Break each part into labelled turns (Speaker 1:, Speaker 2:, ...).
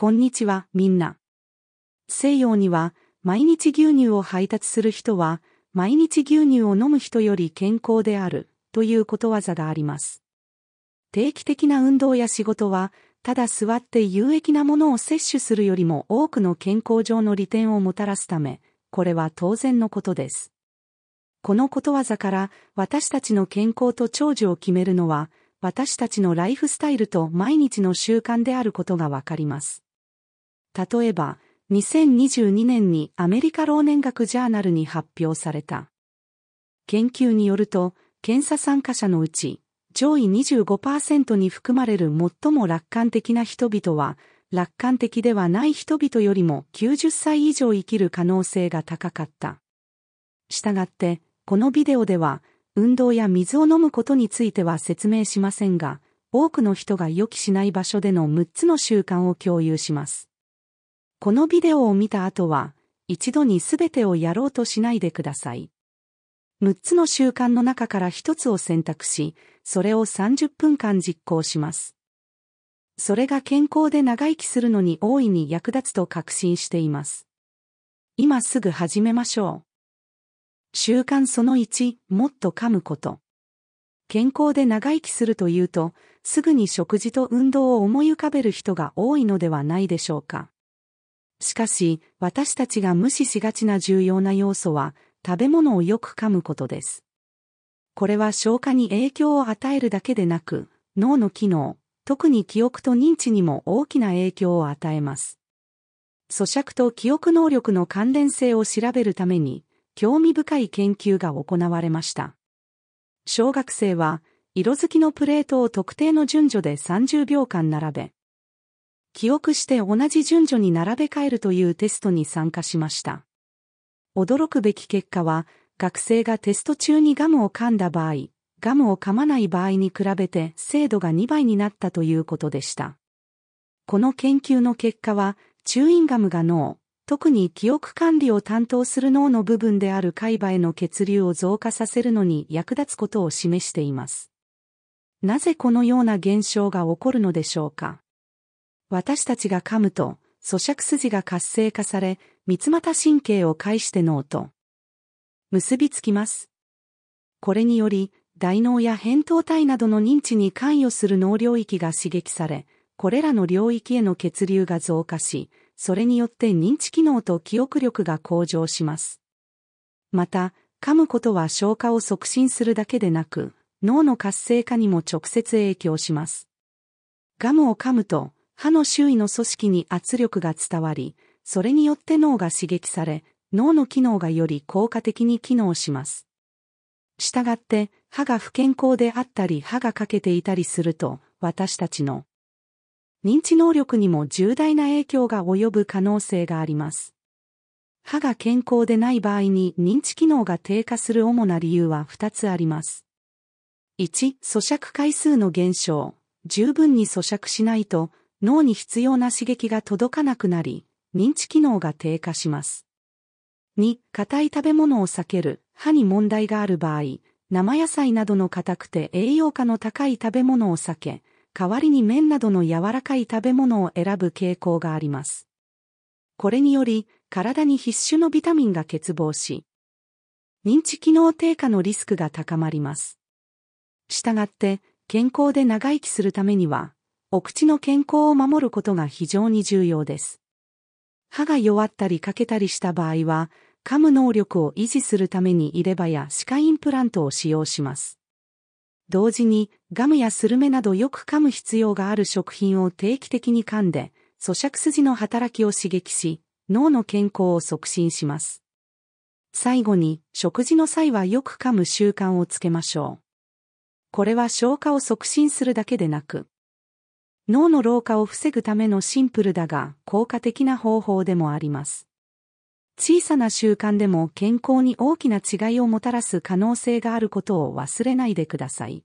Speaker 1: こんにちは、みんな。西洋には、毎日牛乳を配達する人は、毎日牛乳を飲む人より健康である、ということわざがあります。定期的な運動や仕事は、ただ座って有益なものを摂取するよりも多くの健康上の利点をもたらすため、これは当然のことです。このことわざから私たちの健康と長寿を決めるのは私たちのライフスタイルと毎日の習慣であることがわかります。例えば、2022年にアメリカ老年学ジャーナルに発表された。研究によると、検査参加者のうち、上位25%に含まれる最も楽観的な人々は、楽観的ではない人々よりも90歳以上生きる可能性が高かった。したがって、このビデオでは、運動や水を飲むことについては説明しませんが、多くの人が予期しない場所での6つの習慣を共有します。このビデオを見た後は、一度にすべてをやろうとしないでください。6つの習慣の中から1つを選択し、それを30分間実行します。それが健康で長生きするのに大いに役立つと確信しています。今すぐ始めましょう。習慣その1、もっと噛むこと。健康で長生きするというと、すぐに食事と運動を思い浮かべる人が多いのではないでしょうか。しかし、私たちが無視しがちな重要な要素は、食べ物をよく噛むことです。これは消化に影響を与えるだけでなく、脳の機能、特に記憶と認知にも大きな影響を与えます。咀嚼と記憶能力の関連性を調べるために、興味深い研究が行われました。小学生は、色づきのプレートを特定の順序で30秒間並べ、記憶して同じ順序に並べ替えるというテストに参加しました。驚くべき結果は、学生がテスト中にガムを噛んだ場合、ガムを噛まない場合に比べて精度が2倍になったということでした。この研究の結果は、チューインガムが脳、特に記憶管理を担当する脳の部分である海馬への血流を増加させるのに役立つことを示しています。なぜこのような現象が起こるのでしょうか私たちが噛むと、咀嚼筋が活性化され、三つ股神経を介して脳と結びつきます。これにより、大脳や扁桃体などの認知に関与する脳領域が刺激され、これらの領域への血流が増加し、それによって認知機能と記憶力が向上します。また、噛むことは消化を促進するだけでなく、脳の活性化にも直接影響します。ガムを噛むと、歯の周囲の組織に圧力が伝わり、それによって脳が刺激され、脳の機能がより効果的に機能します。したがって、歯が不健康であったり歯が欠けていたりすると、私たちの認知能力にも重大な影響が及ぶ可能性があります。歯が健康でない場合に認知機能が低下する主な理由は2つあります。1、咀嚼回数の減少。十分に咀嚼しないと、脳に必要な刺激が届かなくなり、認知機能が低下します。2、硬い食べ物を避ける、歯に問題がある場合、生野菜などの硬くて栄養価の高い食べ物を避け、代わりに麺などの柔らかい食べ物を選ぶ傾向があります。これにより、体に必須のビタミンが欠乏し、認知機能低下のリスクが高まります。したがって、健康で長生きするためには、お口の健康を守ることが非常に重要です。歯が弱ったり欠けたりした場合は、噛む能力を維持するために入れ歯や歯科インプラントを使用します。同時に、ガムやスルメなどよく噛む必要がある食品を定期的に噛んで、咀嚼筋の働きを刺激し、脳の健康を促進します。最後に、食事の際はよく噛む習慣をつけましょう。これは消化を促進するだけでなく、脳の老化を防ぐためのシンプルだが効果的な方法でもあります。小さな習慣でも健康に大きな違いをもたらす可能性があることを忘れないでください。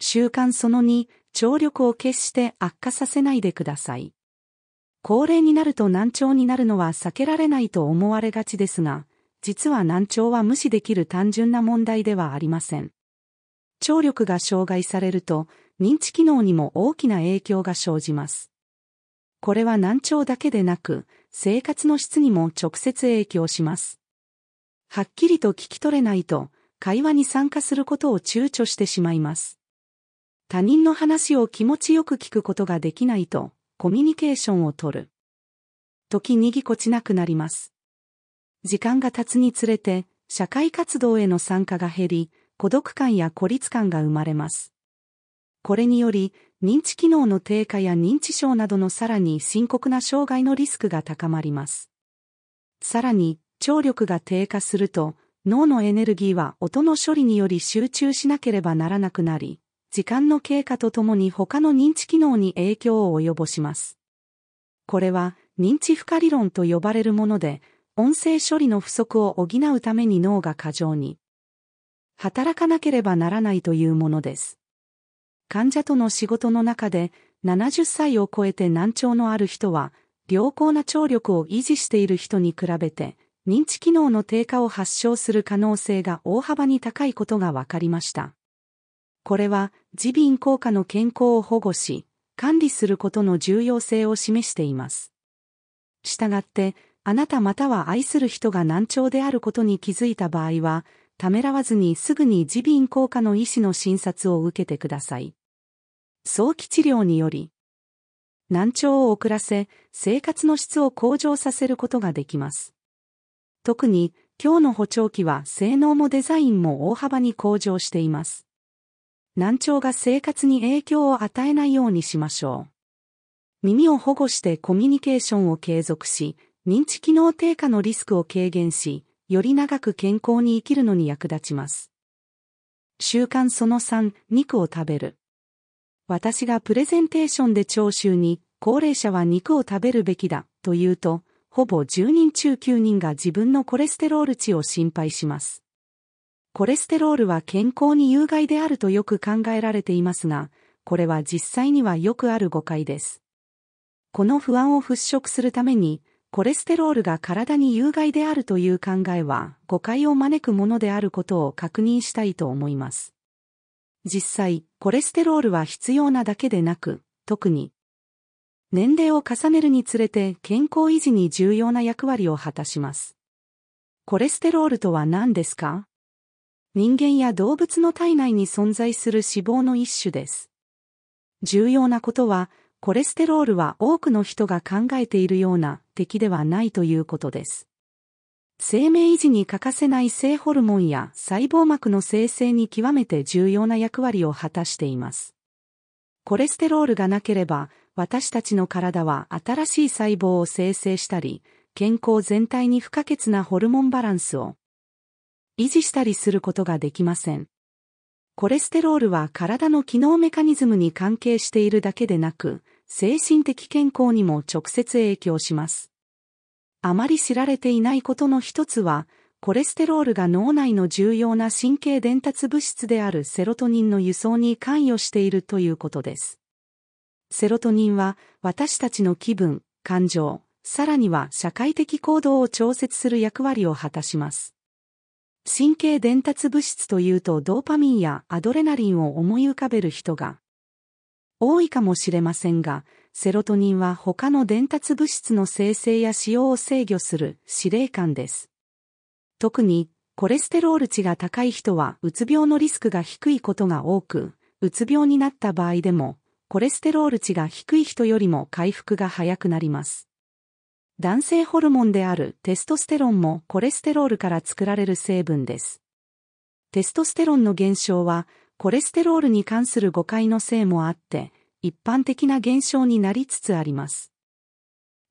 Speaker 1: 習慣その2、聴力を決して悪化させないでください。高齢になると難聴になるのは避けられないと思われがちですが、実は難聴は無視できる単純な問題ではありません。聴力が障害されると、認知機能にも大きな影響が生じます。これは難聴だけでなく、生活の質にも直接影響します。はっきりと聞き取れないと、会話に参加することを躊躇してしまいます。他人の話を気持ちよく聞くことができないと、コミュニケーションをとる。時にぎこちなくなります。時間が経つにつれて、社会活動への参加が減り、孤独感や孤立感が生まれます。これにより、認知機能の低下や認知症などのさらに深刻な障害のリスクが高まります。さらに、聴力が低下すると、脳のエネルギーは音の処理により集中しなければならなくなり、時間の経過とともに他の認知機能に影響を及ぼします。これは、認知負荷理論と呼ばれるもので、音声処理の不足を補うために脳が過剰に働かなければならないというものです。患者との仕事の中で、70歳を超えて難聴のある人は、良好な聴力を維持している人に比べて、認知機能の低下を発症する可能性が大幅に高いことが分かりました。これは、耳鼻効果の健康を保護し、管理することの重要性を示しています。したがって、あなたまたは愛する人が難聴であることに気づいた場合は、ためらわずにすぐに耳鼻咽喉科の医師の診察を受けてください。早期治療により、難聴を遅らせ、生活の質を向上させることができます。特に、今日の補聴器は性能もデザインも大幅に向上しています。難聴が生活に影響を与えないようにしましょう。耳を保護してコミュニケーションを継続し、認知機能低下のリスクを軽減し、より長く健康に生きるのに役立ちます。習慣その3、肉を食べる。私がプレゼンテーションで聴衆に、高齢者は肉を食べるべきだ、と言うと、ほぼ10人中9人が自分のコレステロール値を心配します。コレステロールは健康に有害であるとよく考えられていますが、これは実際にはよくある誤解です。この不安を払拭するために、コレステロールが体に有害であるという考えは誤解を招くものであることを確認したいと思います。実際、コレステロールは必要なだけでなく、特に年齢を重ねるにつれて健康維持に重要な役割を果たします。コレステロールとは何ですか人間や動物の体内に存在する脂肪の一種です。重要なことは、コレステロールは多くの人が考えているような敵ではないということです。生命維持に欠かせない性ホルモンや細胞膜の生成に極めて重要な役割を果たしています。コレステロールがなければ、私たちの体は新しい細胞を生成したり、健康全体に不可欠なホルモンバランスを維持したりすることができません。コレステロールは体の機能メカニズムに関係しているだけでなく、精神的健康にも直接影響します。あまり知られていないことの一つは、コレステロールが脳内の重要な神経伝達物質であるセロトニンの輸送に関与しているということです。セロトニンは私たちの気分、感情、さらには社会的行動を調節する役割を果たします。神経伝達物質というとドーパミンやアドレナリンを思い浮かべる人が多いかもしれませんが、セロトニンは他の伝達物質の生成や使用を制御する司令官です。特にコレステロール値が高い人はうつ病のリスクが低いことが多く、うつ病になった場合でもコレステロール値が低い人よりも回復が早くなります。男性ホルモンであるテストステロンもコレステロールから作られる成分です。テストステロンの減少は、コレステロールに関する誤解のせいもあって、一般的な減少になりつつあります。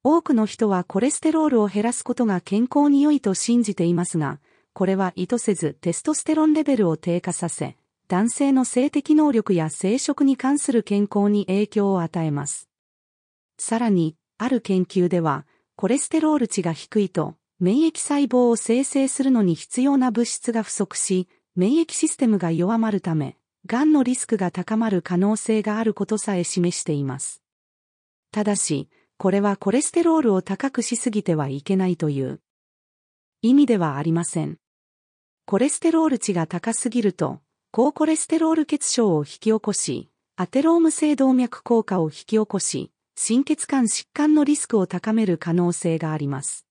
Speaker 1: 多くの人はコレステロールを減らすことが健康に良いと信じていますが、これは意図せずテストステロンレベルを低下させ、男性の性的能力や生殖に関する健康に影響を与えます。さらに、ある研究では、コレステロール値が低いと、免疫細胞を生成するのに必要な物質が不足し、免疫システムが弱まるため、癌のリスクが高まる可能性があることさえ示しています。ただし、これはコレステロールを高くしすぎてはいけないという意味ではありません。コレステロール値が高すぎると、高コレステロール血症を引き起こし、アテローム性動脈硬化を引き起こし、心血管疾患のリスクを高める可能性があります。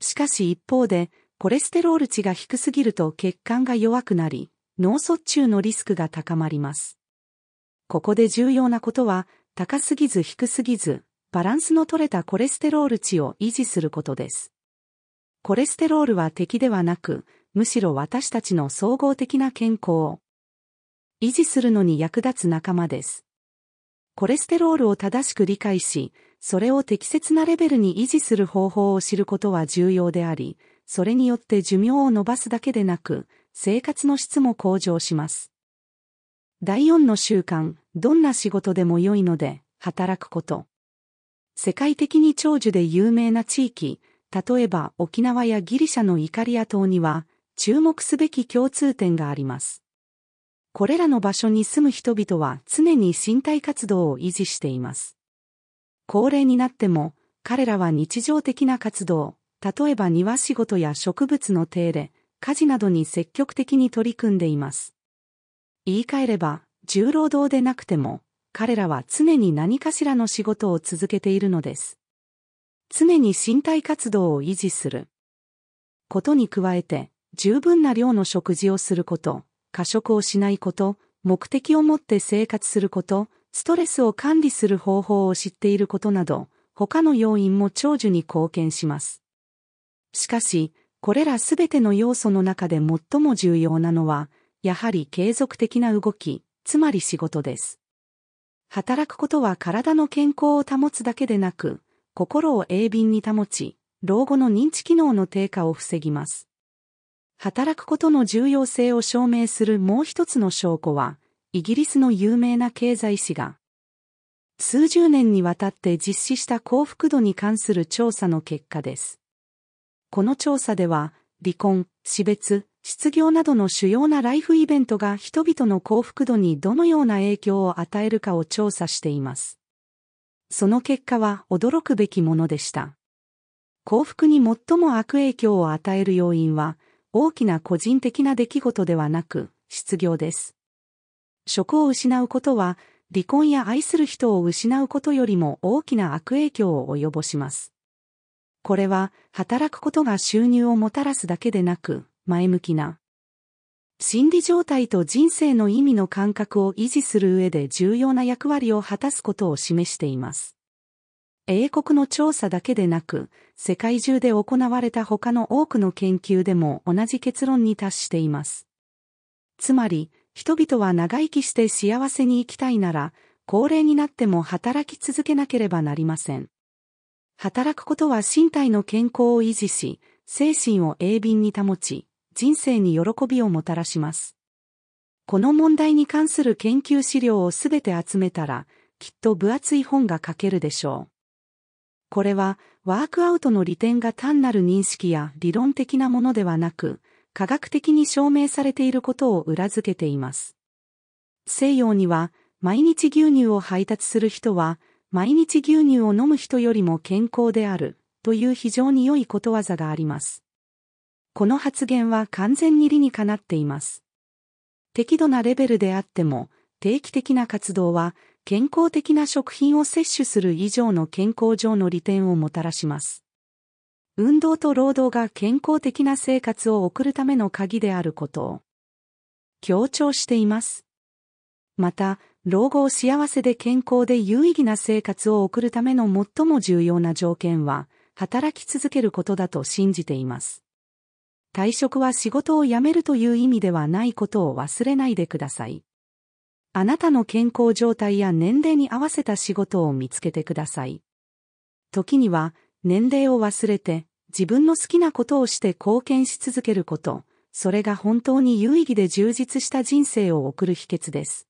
Speaker 1: しかし一方で、コレステロール値が低すぎると血管が弱くなり、脳卒中のリスクが高まります。ここで重要なことは、高すぎず低すぎず、バランスの取れたコレステロール値を維持することです。コレステロールは敵ではなく、むしろ私たちの総合的な健康を維持するのに役立つ仲間です。コレステロールを正しく理解し、それを適切なレベルに維持する方法を知ることは重要であり、それによって寿命を伸ばすだけでなく、生活の質も向上します。第4の習慣、どんな仕事でも良いので、働くこと。世界的に長寿で有名な地域、例えば沖縄やギリシャのイカリア島には、注目すべき共通点があります。これらの場所に住む人々は常に身体活動を維持しています。高齢になっても、彼らは日常的な活動、例えば庭仕事や植物の手入れ、家事などに積極的に取り組んでいます。言い換えれば、重労働でなくても、彼らは常に何かしらの仕事を続けているのです。常に身体活動を維持する。ことに加えて、十分な量の食事をすること、過食をしないこと、目的を持って生活すること、ストレスを管理する方法を知っていることなど、他の要因も長寿に貢献します。しかし、これらすべての要素の中で最も重要なのは、やはり継続的な動き、つまり仕事です。働くことは体の健康を保つだけでなく、心を鋭敏に保ち、老後の認知機能の低下を防ぎます。働くことの重要性を証明するもう一つの証拠は、イギリスの有名な経済誌が、数十年にわたって実施した幸福度に関する調査の結果です。この調査では、離婚、死別、失業などの主要なライフイベントが人々の幸福度にどのような影響を与えるかを調査しています。その結果は驚くべきものでした。幸福に最も悪影響を与える要因は、大きな個人的な出来事ではなく、失業です。職を失うことは、離婚や愛する人を失うことよりも大きな悪影響を及ぼします。これは、働くことが収入をもたらすだけでなく、前向きな、心理状態と人生の意味の感覚を維持する上で重要な役割を果たすことを示しています。英国の調査だけでなく、世界中で行われた他の多くの研究でも同じ結論に達しています。つまり、人々は長生きして幸せに生きたいなら、高齢になっても働き続けなければなりません。働くことは身体の健康を維持し、精神を鋭敏に保ち、人生に喜びをもたらします。この問題に関する研究資料をすべて集めたら、きっと分厚い本が書けるでしょう。これは、ワークアウトの利点が単なる認識や理論的なものではなく、科学的に証明されていることを裏付けています。西洋には、毎日牛乳を配達する人は、毎日牛乳を飲む人よりも健康である、という非常に良いことわざがあります。この発言は完全に理にかなっています。適度なレベルであっても、定期的な活動は健康的な食品を摂取する以上の健康上の利点をもたらします。運動と労働が健康的な生活を送るための鍵であることを強調しています。また、老後を幸せで健康で有意義な生活を送るための最も重要な条件は、働き続けることだと信じています。退職は仕事を辞めるという意味ではないことを忘れないでください。あなたの健康状態や年齢に合わせた仕事を見つけてください。時には、年齢を忘れて、自分の好きなことをして貢献し続けること、それが本当に有意義で充実した人生を送る秘訣です。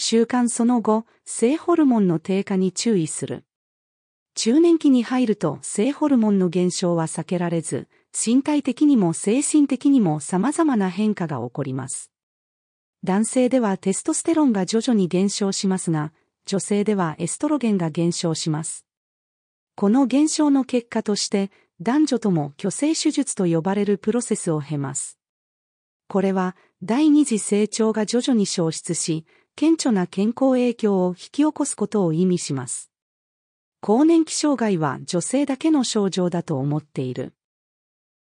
Speaker 1: 習慣その後、性ホルモンの低下に注意する。中年期に入ると性ホルモンの減少は避けられず、身体的にも精神的にも様々な変化が起こります。男性ではテストステロンが徐々に減少しますが、女性ではエストロゲンが減少します。この減少の結果として、男女とも虚勢手術と呼ばれるプロセスを経ます。これは、第二次成長が徐々に消失し、顕著な健康影響を引き起こすことを意味します。更年期障害は女性だけの症状だと思っている。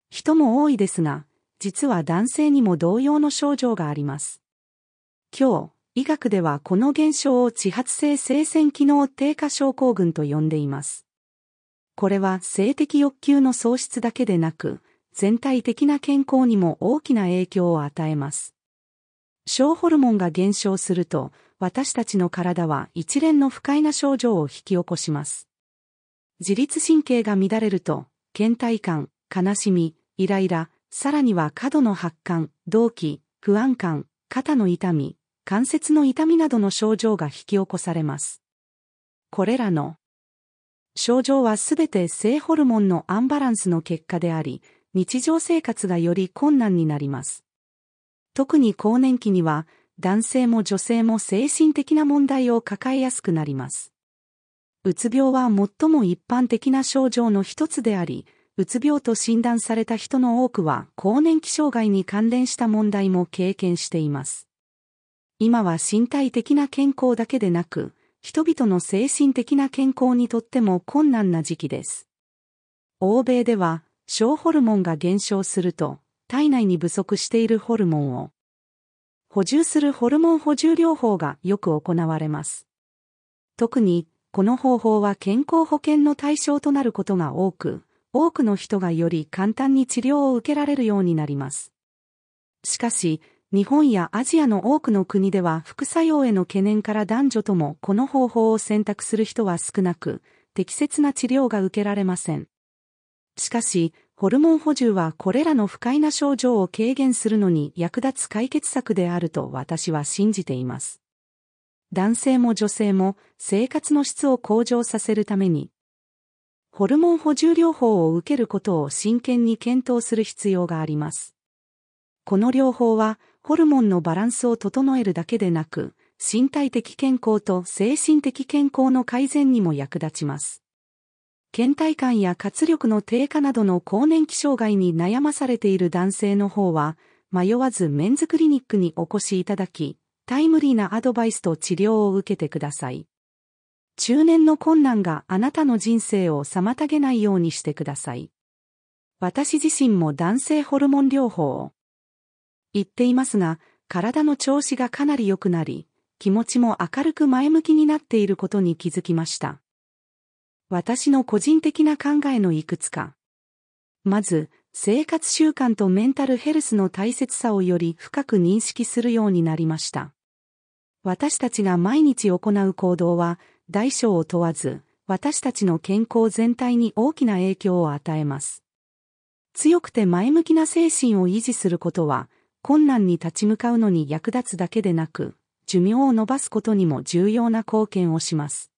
Speaker 1: 人も多いですが、実は男性にも同様の症状があります。今日、医学ではこの現象を地発性生腺機能低下症候群と呼んでいます。これは性的欲求の喪失だけでなく、全体的な健康にも大きな影響を与えます。小ホルモンが減少すると、私たちの体は一連の不快な症状を引き起こします。自律神経が乱れると、倦怠感、悲しみ、イライラ、さらには過度の発汗、動悸、不安感、肩の痛み、関節の痛みなどの症状が引き起こされます。これらの症状はすべて性ホルモンのアンバランスの結果であり、日常生活がより困難になります。特に更年期には、男性も女性も精神的な問題を抱えやすくなります。うつ病は最も一般的な症状の一つであり、うつ病と診断された人の多くは更年期障害に関連した問題も経験しています。今は身体的な健康だけでなく、人々の精神的な健康にとっても困難な時期です。欧米では、小ホルモンが減少すると、体内に不足しているホルモンを補充するホルモン補充療法がよく行われます。特に、この方法は健康保険の対象となることが多く、多くの人がより簡単に治療を受けられるようになります。しかし、日本やアジアの多くの国では副作用への懸念から男女ともこの方法を選択する人は少なく、適切な治療が受けられません。しかし、ホルモン補充はこれらの不快な症状を軽減するのに役立つ解決策であると私は信じています。男性も女性も生活の質を向上させるために、ホルモン補充療法を受けることを真剣に検討する必要があります。この療法は、ホルモンのバランスを整えるだけでなく、身体的健康と精神的健康の改善にも役立ちます。倦怠感や活力の低下などの更年期障害に悩まされている男性の方は、迷わずメンズクリニックにお越しいただき、タイムリーなアドバイスと治療を受けてください。中年の困難があなたの人生を妨げないようにしてください。私自身も男性ホルモン療法を言っていますが、体の調子がかなり良くなり、気持ちも明るく前向きになっていることに気づきました。私の個人的な考えのいくつか。まず、生活習慣とメンタルヘルスの大切さをより深く認識するようになりました。私たちが毎日行う行動は、大小を問わず、私たちの健康全体に大きな影響を与えます。強くて前向きな精神を維持することは、困難に立ち向かうのに役立つだけでなく、寿命を伸ばすことにも重要な貢献をします。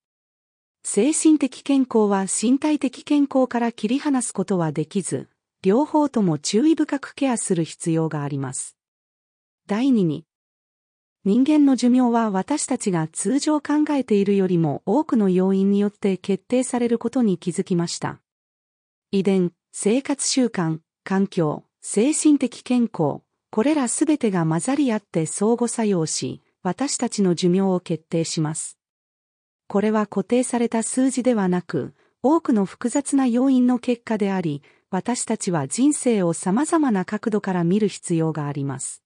Speaker 1: 精神的健康は身体的健康から切り離すことはできず、両方とも注意深くケアする必要があります。第2に、人間の寿命は私たちが通常考えているよりも多くの要因によって決定されることに気づきました。遺伝、生活習慣、環境、精神的健康、これらすべてが混ざり合って相互作用し、私たちの寿命を決定します。これは固定された数字ではなく、多くの複雑な要因の結果であり、私たちは人生を様々な角度から見る必要があります。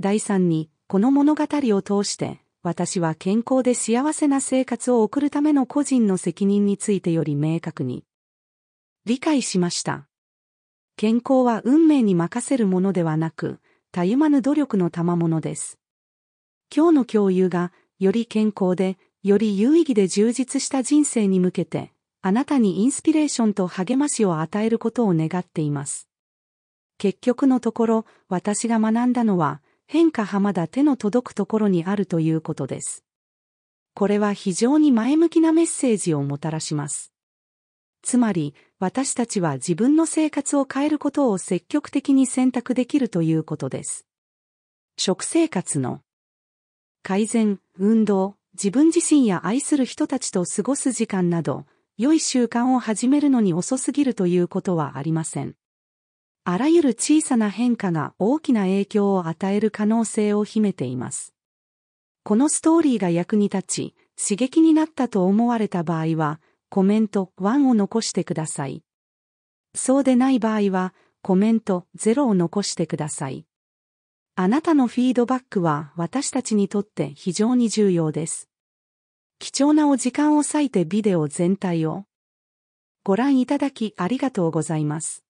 Speaker 1: 第3に、この物語を通して、私は健康で幸せな生活を送るための個人の責任についてより明確に理解しました。健康は運命に任せるものではなく、たゆまぬ努力の賜物です。今日の共有が、より健康で、より有意義で充実した人生に向けて、あなたにインスピレーションと励ましを与えることを願っています。結局のところ、私が学んだのは、変化はまだ手の届くところにあるということです。これは非常に前向きなメッセージをもたらします。つまり、私たちは自分の生活を変えることを積極的に選択できるということです。食生活の改善、運動、自分自身や愛する人たちと過ごす時間など、良い習慣を始めるのに遅すぎるということはありません。あらゆる小さな変化が大きな影響を与える可能性を秘めています。このストーリーが役に立ち、刺激になったと思われた場合は、コメント1を残してください。そうでない場合は、コメント0を残してください。あなたのフィードバックは私たちにとって非常に重要です。貴重なお時間を割いてビデオ全体をご覧いただきありがとうございます。